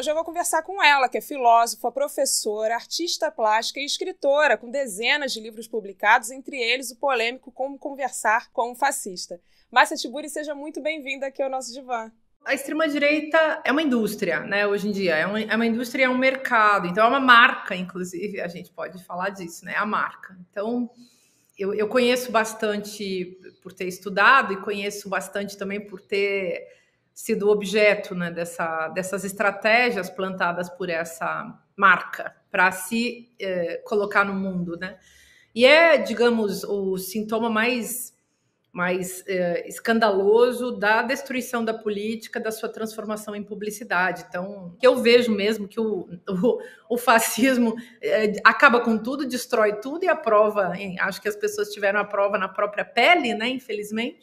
hoje eu vou conversar com ela, que é filósofa, professora, artista plástica e escritora, com dezenas de livros publicados, entre eles o polêmico Como Conversar com um Fascista. Márcia Tiburi, seja muito bem-vinda aqui ao nosso divã. A extrema-direita é uma indústria, né, hoje em dia. É uma, é uma indústria, é um mercado. Então, é uma marca, inclusive, a gente pode falar disso, né? É a marca. Então, eu, eu conheço bastante por ter estudado e conheço bastante também por ter sido objeto né, dessa, dessas estratégias plantadas por essa marca para se eh, colocar no mundo, né? E é, digamos, o sintoma mais mais eh, escandaloso da destruição da política, da sua transformação em publicidade. Então, eu vejo mesmo que o, o, o fascismo eh, acaba com tudo, destrói tudo e a prova, acho que as pessoas tiveram a prova na própria pele, né, infelizmente,